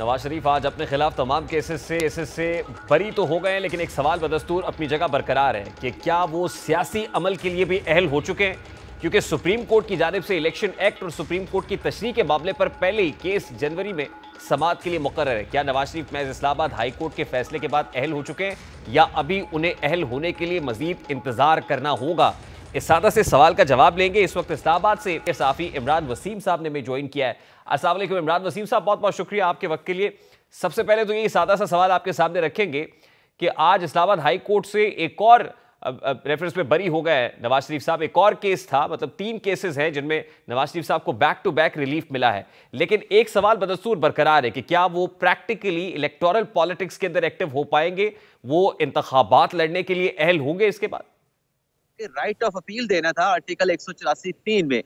नवाज शरीफ आज अपने खिलाफ तमाम केसेस से केसेस से बरी तो हो गए हैं लेकिन एक सवाल बदस्तूर अपनी जगह बरकरार है कि क्या वो सियासी अमल के लिए भी अहल हो चुके हैं क्योंकि सुप्रीम कोर्ट की जानब से इलेक्शन एक्ट और सुप्रीम कोर्ट की तशरी के मामले पर पहले ही केस जनवरी में समात के लिए मुकर है क्या नवाज शरीफ मैज इस्लाबाद हाई कोर्ट के फैसले के बाद अहल हो चुके हैं या अभी उन्हें अहल होने के लिए मजीद इंतजार करना होगा सादा से सवाल का जवाब लेंगे इस वक्त इस्लाबाद से साफ़ी इमरान वसीम साहब ने ज्वाइन किया है असल इमरान वसीम साहब बहुत बहुत शुक्रिया आपके वक्त के लिए सबसे पहले तो यही सादा सा सवाल आपके सामने रखेंगे कि आज इस्लाबाद हाई कोर्ट से एक और रेफरेंस में बरी हो गया है नवाज शरीफ साहब एक और केस था मतलब तीन केसेस हैं जिनमें नवाज शरीफ साहब को बैक टू बैक रिलीफ मिला है लेकिन एक सवाल बदस्तूर बरकरार है कि क्या वो प्रैक्टिकली इलेक्टोरल पॉलिटिक्स के अंदर एक्टिव हो पाएंगे वो इंतबात लड़ने के लिए अहल होंगे इसके बाद के राइट ऑफ अपील देना था आर्टिकल एक तीन में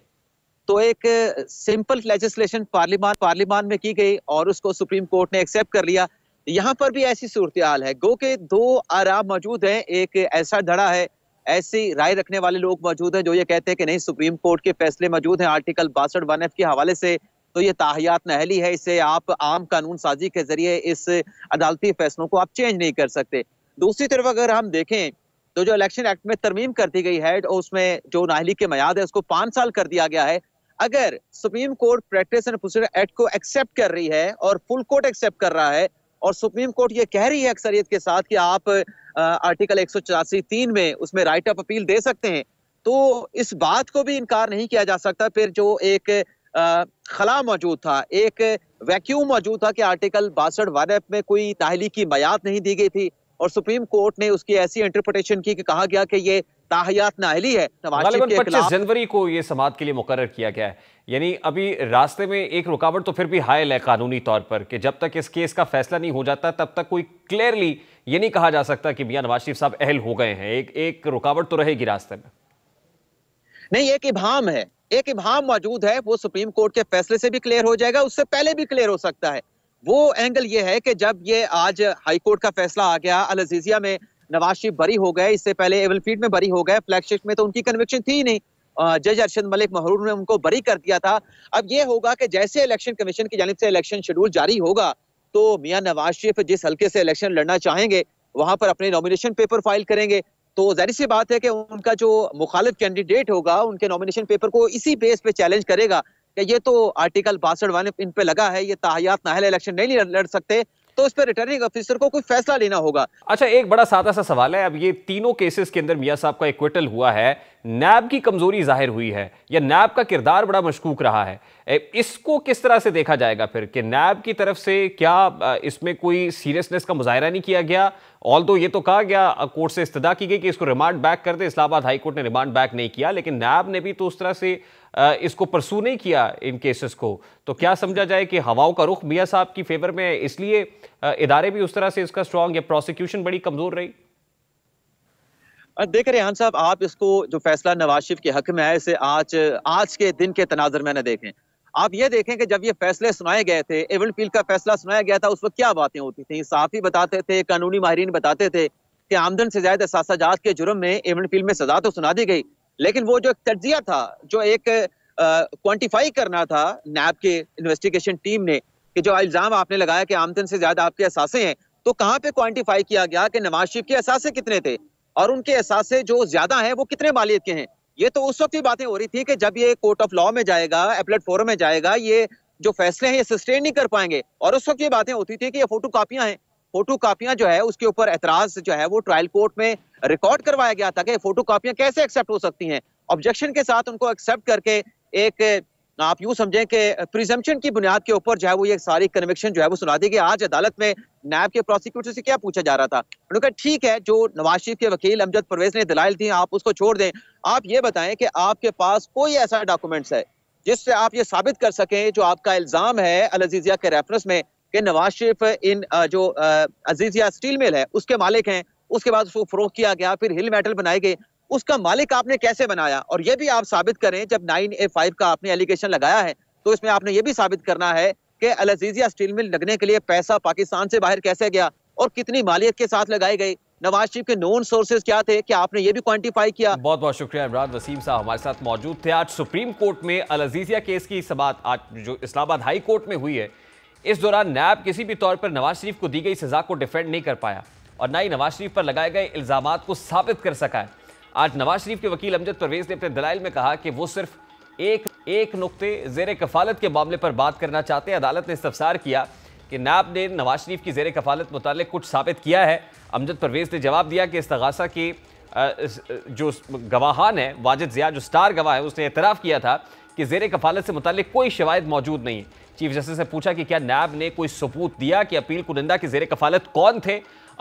तो एक सिंपल लेजिस्लेशन पार्लियमान पार्लियमान में की गई और उसको सुप्रीम कोर्ट ने एक्सेप्ट कर लिया यहाँ पर भी ऐसी सूरत हाल है गो के दो आरा मौजूद हैं एक ऐसा धड़ा है ऐसी राय रखने वाले लोग मौजूद हैं जो ये कहते हैं कि नहीं सुप्रीम कोर्ट के फैसले मौजूद हैं आर्टिकल बासठ वन एफ के हवाले से तो ये ताहियात नहली है इसे आप आम कानून साजी के जरिए इस अदालती फैसलों को आप चेंज नहीं कर सकते दूसरी तरफ अगर हम देखें तो जो इलेक्शन एक्ट में तरमीम कर दी गई है और उसमें जो नाहली के मैद है उसको पाँच साल कर दिया गया है अगर supreme court practice and procedure act को एक्सेप्ट कर रही है और फुल कोर्ट एक्सेप्ट कर रहा है और सुप्रीम कोर्ट ये कह रही है अक्सरियत के साथ कि आप आर्टिकल एक तीन में उसमें राइट ऑफ अपील दे सकते हैं तो इस बात को भी इनकार नहीं किया जा सकता फिर जो एक खला मौजूद था एक वैक्यूम मौजूद था कि आर्टिकल बासठ एफ में कोई ताहली की मैाद नहीं दी गई थी और सुप्रीम कोर्ट ने उसकी ऐसी इंटरप्रिटेशन की कि कहा गया कि ये ताहयात नाहली है नवाज शरीफ जनवरी को ये समाज के लिए मुकर किया गया है यानी अभी रास्ते में एक रुकावट तो फिर भी हायल है कानूनी तौर पर कि जब तक इस केस का फैसला नहीं हो जाता तब तक कोई क्लियरली ये नहीं कहा जा सकता कि मियाँ नवाज शरीफ साहब अहल हो गए हैं एक एक रुकावट तो रहेगी रास्ते में नहीं एक इभाम है एक इभाम मौजूद है वो सुप्रीम कोर्ट के फैसले से भी क्लियर हो जाएगा उससे पहले भी क्लियर हो सकता है वो एंगल ये है कि जब ये आज हाईकोर्ट का फैसला आ गया अल अजीजिया में नवाज शरीफ बरी हो गए इससे पहले फीड में बरी हो गए फ्लैगशिप में तो उनकी कन्विक्शन थी नहीं जज अरशद मलिक महरूर ने उनको बरी कर दिया था अब ये होगा कि जैसे इलेक्शन कमीशन की जानब से इलेक्शन शेड्यूल जारी होगा तो मियाँ नवाज शरीफ जिस हल्के से इलेक्शन लड़ना चाहेंगे वहां पर अपने नॉमिनेशन पेपर फाइल करेंगे तो जहरी सी बात है कि उनका जो मुखालिफ कैंडिडेट होगा उनके नॉमिनेशन पेपर को इसी बेस पे चैलेंज करेगा कि ये तो आर्टिकल बासठ वन इन पे लगा है ये ताहयात नाहल इलेक्शन नहीं लड़ सकते तो उस पर रिटर्निंग ऑफिसर को कोई फैसला लेना होगा अच्छा एक बड़ा सादा सा सवाल है अब ये तीनों केसेस के अंदर मियाँ साहब का इक्विटल हुआ है नैब की कमजोरी जाहिर हुई है या नैब का किरदार बड़ा मशकूक रहा है इसको किस तरह से देखा जाएगा फिर कि नैब की तरफ से क्या इसमें कोई सीरियसनेस का मुजाहरा नहीं किया गया ऑल तो ये तो कहा गया कोर्ट से इस्तः की गई कि इसको रिमांड बैक कर दे इस्लामाबाद हाईकोर्ट ने रिमांड बैक नहीं किया लेकिन नैब ने भी तो उस तरह से इसको परसू नहीं किया इन केसेस को तो क्या समझा जाए कि हवाओं का रुख मियाँ साहब की फेवर में है इसलिए इदारे भी उस तरह से इसका स्ट्रांग या प्रोसिक्यूशन बड़ी कमज़ोर रही देख रेहान साहब आप इसको जो फैसला नवाज शरीफ के हक में है इसे आज आज के दिन के तनाजर में न देखें आप ये देखें कि जब ये फैसले सुनाए गए थे एवन पील का फैसला सुनाया गया था उस वक्त क्या बातें होती थी साफी बताते थे कानूनी माहरीन बताते थे कि आमदन से ज्यादा सासाजात के जुर्म में एवन पील में सजा तो सुना दी गई लेकिन वो जो एक तजिया था जो एक क्वांटिफाई करना था नैब के इन्वेस्टिगेशन टीम ने कि जो इल्ज़ाम आपने लगाया कि आमदन से ज़्यादा आपके असासे हैं तो कहाँ पे क्वांटिफाई किया गया कि नवाज शरीफ के असासे कितने थे और उनके असासे जो ज़्यादा हैं वो कितने मालियत के हैं ये तो उस वक्त ही बातें हो रही थी कि जब ये कोर्ट ऑफ लॉ में जाएगा एपलेट फोरम में जाएगा ये जो फैसले हैं ये सस्टेन नहीं कर पाएंगे और उस वक्त ये बातें होती थी कि ये फोटो कापियां हैं फोटो कापियां जो है उसके ऊपर एतराज जो है वो ट्रायल कोर्ट में रिकॉर्ड करवाया गया था कि फोटो कापियां कैसे एक्सेप्ट हो सकती हैं ऑब्जेक्शन के साथ उनको एक्सेप्ट करके एक आप यूं समझें कि प्रिजम्पन की बुनियाद के ऊपर जो है वो ये सारी कन्विक्शन जो है वो सुना दी कि आज अदालत में नैब के प्रोसिक्यूटर से क्या पूछा जा रहा था उन्होंने कहा ठीक है जो नवाज शरीफ के वकील अमजद परवेज ने दलाइल दी आप उसको छोड़ दें आप ये बताएं कि आपके पास कोई ऐसा डॉक्यूमेंट्स है जिससे आप ये साबित कर सकें जो आपका इल्ज़ाम है अलजीजिया के रेफरेंस में कि नवाज शरीफ इन जो अजीजिया स्टील मिल है उसके मालिक हैं उसके बाद उसको फरोख किया गया फिर हिल मेटल बनाए गए उसका मालिक आपने कैसे बनाया और ये भी आप साबित करें जब नाइन ए फाइव का आपने एलिगेशन लगाया है तो इसमें आपने ये भी साबित करना है कि अलजीजिया स्टील मिल लगने के लिए पैसा पाकिस्तान से बाहर कैसे गया और कितनी मालियत के साथ लगाई गई नवाज शरीफ के नोन सोर्सेज क्या थे क्या आपने ये भी क्वांटिफाई किया बहुत बहुत शुक्रिया इमरान वसीम साहब हमारे साथ मौजूद थे आज सुप्रीम कोर्ट में अलजीजिया केस की समात आज जो इस्लामाबाद हाई कोर्ट में हुई है इस दौरान नैब किसी भी तौर पर नवाज शरीफ को दी गई सजा को डिफेंड नहीं कर पाया और ना ही नवाज शरीफ पर लगाए गए इल्ज़ाम को साबित कर सका है आज नवाज शरीफ के वकील अमजद परवेज ने अपने दलाइल में कहा कि वो सिर्फ एक एक नुकते जेर कफालत के मामले पर बात करना चाहते हैं अदालत ने इस्तफसार किया कि नैब ने नवाज शरीफ की जेर कफालत मुतल कुछ साबित किया है अमजद परवेज ने जवाब दिया कि तगासा की जो गवाहान है वाजिद ज़िया जो स्टार गवाह है उसने एतराफ़ किया था कि जेर कफालत से मुतल कोई शवायद मौजूद नहीं है चीफ जस्टिस ने पूछा कि क्या नैब ने कोई सबूत दिया कि अपील कुनिंदा के जेर कफालत कौन थे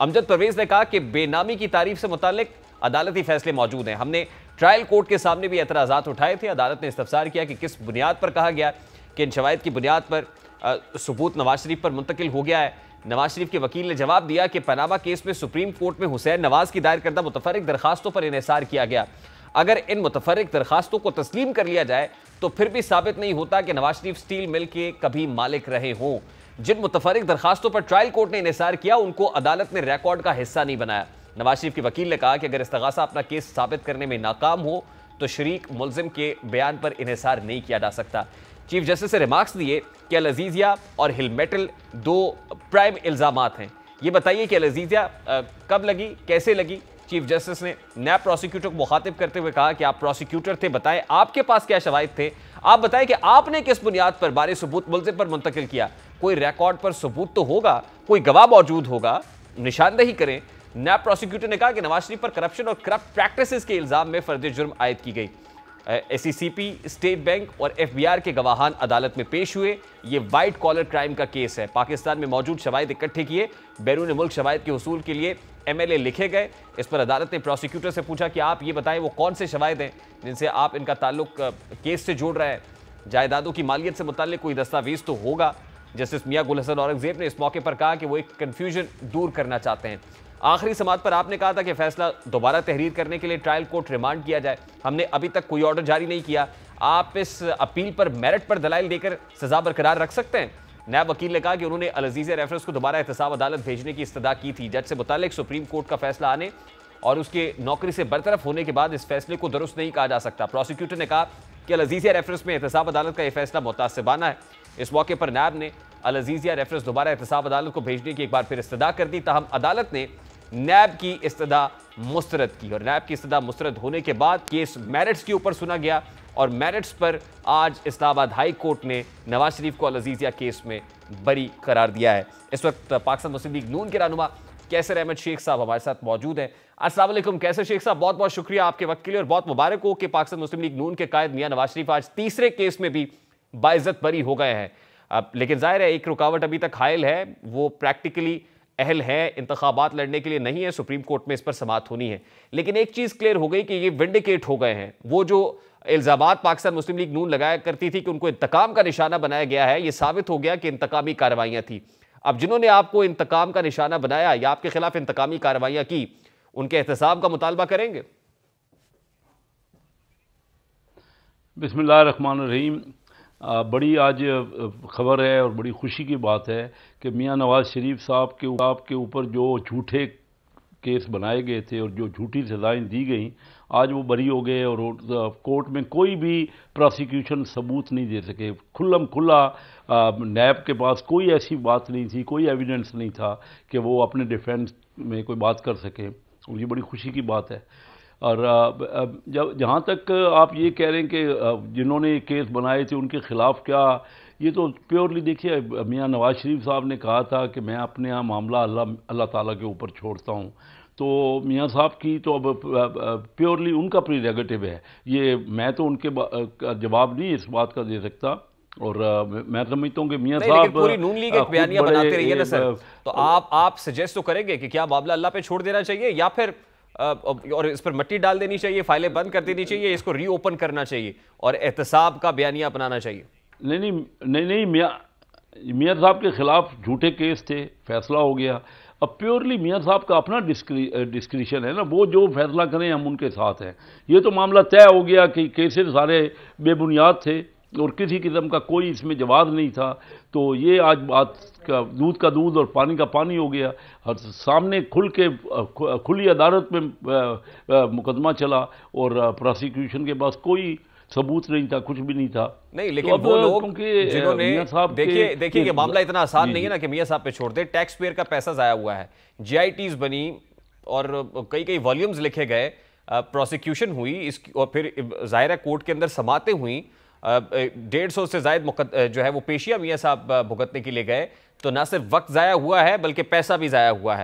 अमजद परवेज ने कहा कि बेनामी की तारीफ से मुतक अदालती फैसले मौजूद हैं हमने ट्रायल कोर्ट के सामने भी एतराजा उठाए थे अदालत ने इस्तफसार किया कि किस बुनियाद पर कहा गया कि इन शवायद की बुनियाद पर सबूत नवाज शरीफ पर मुंतकिल हो गया है नवाज शरीफ के वकील ने जवाब दिया कि पनामा केस में सुप्रीम कोर्ट में हुसैन नवाज की दायर करदा मुतफरक दरखास्तों पर इसार किया गया अगर इन मुतफरक दरखास्तों को तस्लीम कर लिया जाए तो फिर भी साबित नहीं होता कि नवाज शरीफ स्टील मिल के कभी मालिक रहे हों जिन मुतफरक दरखास्तों पर ट्रायल कोर्ट ने इसार किया उनको अदालत ने रिकॉर्ड का हिस्सा नहीं बनाया नवाज शरीफ के वकील ने कहा कि अगर इसतगासा अपना केस साबित करने में नाकाम हो तो शरीक मुलजिम के बयान पर इसार नहीं किया जा सकता चीफ जस्टिस ने रिमार्क्स दिए कि अलजीजिया और हिलमेटल दो प्राइम इल्ज़ाम हैं ये बताइए कि अलजीजिया कब लगी कैसे लगी चीफ जस्टिस ने नैब प्रोसिक्यूटर को मुखातिब करते हुए कहा कि आप प्रोसिक्यूटर थे बताएं आपके पास क्या शवायद थे आप बताएं कि आपने किस बुनियाद पर बारे सबूत मुलजिम पर मुंतकिल किया कोई रिकॉर्ड पर सबूत तो होगा कोई गवाह मौजूद होगा निशानदेही करें नैब प्रोसिक्यूटर ने कहा कि नवाज शरीफ पर करप्शन और करप्ट प्रैक्टिस के इल्जाम में फर्ज जुर्म आयद की गई एसईसीपी स्टेट बैंक और एफबीआर के गवाहान अदालत में पेश हुए ये वाइट कॉलर क्राइम का केस है पाकिस्तान में मौजूद शवायद इकट्ठे किए बैरून मुल्क शवायद के हसूल के लिए एमएलए लिखे गए इस पर अदालत ने प्रोसिक्यूटर से पूछा कि आप ये बताएं वो कौन से शवायद हैं जिनसे आप इनका ताल्लुक केस से जोड़ रहे हैं जायदादों की मालियत से मुतल कोई दस्तावेज तो होगा जस्टिस मियाँ गुल हसन औरंगजेब ने इस मौके पर कहा कि वो एक कन्फ्यूजन दूर करना चाहते हैं आखिरी समाप्त पर आपने कहा था कि फैसला दोबारा तहरीर करने के लिए ट्रायल कोर्ट रिमांड किया जाए हमने अभी तक कोई ऑर्डर जारी नहीं किया आप इस अपील पर मेरिट पर दलाइल देकर सजा बरकरार रख सकते हैं नायब वकील ने कहा कि उन्होंने अलजीज रेफरेंस को दोबारा एहतसाब अदालत भेजने की इस्तः की थी जज से मुतल सुप्रीम कोर्ट का फैसला आने और उसके नौकरी से बरतरफ होने के बाद इस फैसले को दुरुस्त नहीं कहा जा सकता प्रोसिक्यूटर ने कहा कि अलजीजिया रेफरेंस में एहतसाब अदालत का यह फैसला मुतासिबाना है इस मौके पर नायब ने अलजीजिया रेफरेंस दोबारा एहतसाब अदालत को भेजने की एक बार फिर इस्तः कर दी तहम अदालत ने नैब की इस्तदा मुस्रद की और नैब की इस्तदा मुस्रद होने के बाद केस मेरिट्स के ऊपर सुना गया और मेरिट्स पर आज इस्लामाबाद हाई कोर्ट ने नवाज शरीफ को अलजीज़िया केस में बरी करार दिया है इस वक्त पाकिस्तान मुस्लिम लीग नून के रहनुमा कैसर अहमद शेख साहब हमारे साथ मौजूद हैं असलम कैसर शेख साहब बहुत बहुत शुक्रिया आपके वक्त के लिए और बहुत मुबारक हो कि पाकिस्तान मुस्लिम लीग नून के कायद मियाँ नवाज शरीफ आज तीसरे केस में भी बाइज़त बरी हो गए हैं अब लेकिन ज़ाहिर है एक रुकावट अभी तक हायल है वो प्रैक्टिकली अहल है इंतबात लड़ने के लिए नहीं है सुप्रीम कोर्ट में इस पर समात होनी है लेकिन एक चीज़ क्लियर हो गई कि ये विंडिकेट हो गए हैं वो जो इल्ज़ाम पाकिस्तान मुस्लिम लीग नून लगाया करती थी कि उनको इंतकाम का निशाना बनाया गया है ये साबित हो गया कि इंतकामी कार्रवाइयाँ थी अब जिन्होंने आपको इंतकाम का निशाना बनाया या आपके खिलाफ इंतकामी कार्रवाइयाँ की उनके एहतसाब का मुतालबा करेंगे रहीम बड़ी आज खबर है और बड़ी खुशी की बात है कि मियां नवाज शरीफ साहब के साहब के ऊपर जो झूठे केस बनाए गए थे और जो झूठी सजाएं दी गई आज वो बरी हो गए और कोर्ट में कोई भी प्रोसिक्यूशन सबूत नहीं दे सके खुल्लम खुला नैब के पास कोई ऐसी बात नहीं थी कोई एविडेंस नहीं था कि वो अपने डिफेंस में कोई बात कर सके और ये बड़ी खुशी की बात है और जब जहाँ तक आप ये कह रहे हैं कि जिन्होंने केस बनाए थे उनके ख़िलाफ़ क्या ये तो प्योरली देखिए मियाँ नवाज शरीफ साहब ने कहा था कि मैं अपने यहाँ मामला अल्लाह अल्लाह ताला के ऊपर छोड़ता हूँ तो मियाँ साहब की तो अब प्योरली उनका प्रिरेगेटिव है ये मैं तो उनके जवाब नहीं इस बात का दे सकता और मैं समझता हूँ कि मियाँ साहब पूरी नून लीग एक बयानिया बनाते रहिए ना सर तो आप आप सजेस्ट तो करेंगे कि क्या मामला अल्लाह पे छोड़ देना चाहिए या फिर और इस पर मट्टी डाल देनी चाहिए फाइलें बंद कर देनी चाहिए इसको रीओपन करना चाहिए और एहतसाब का बयानिया अपनाना चाहिए नहीं नहीं नहीं नहीं मियाँ मियाँ साहब के ख़िलाफ़ झूठे केस थे फैसला हो गया अब प्योरली मियाँ साहब का अपना डिस्क्रिप्शन है ना वो जो फैसला करें हम उनके साथ हैं ये तो मामला तय हो गया कि केसेस सारे बेबुनियाद थे और किसी किस्म का कोई इसमें जवाब नहीं था तो ये आज बात का दूध का दूध और पानी का पानी हो गया और सामने खुल के खुली अदालत में मुकदमा चला और प्रोसिक्यूशन के पास कोई सबूत नहीं था कुछ भी नहीं था नहीं तो लेकिन तो वो लोग जिन्होंने देखिए देखिए कि मामला इतना आसान नहीं है ना कि मियाँ साहब पे छोड़ दे टैक्स पेयर का पैसा जाया हुआ है जी बनी और कई कई वॉल्यूम्स लिखे गए प्रोसिक्यूशन हुई इस और फिर जाहिर कोर्ट के अंदर समाते हुई डेढ़ सौ से जायद जो है वो पेशिया मियाँ साहब भुगतने के लिए गए तो ना सिर्फ वक्त ज़ाया हुआ है बल्कि पैसा भी ज़ाया हुआ है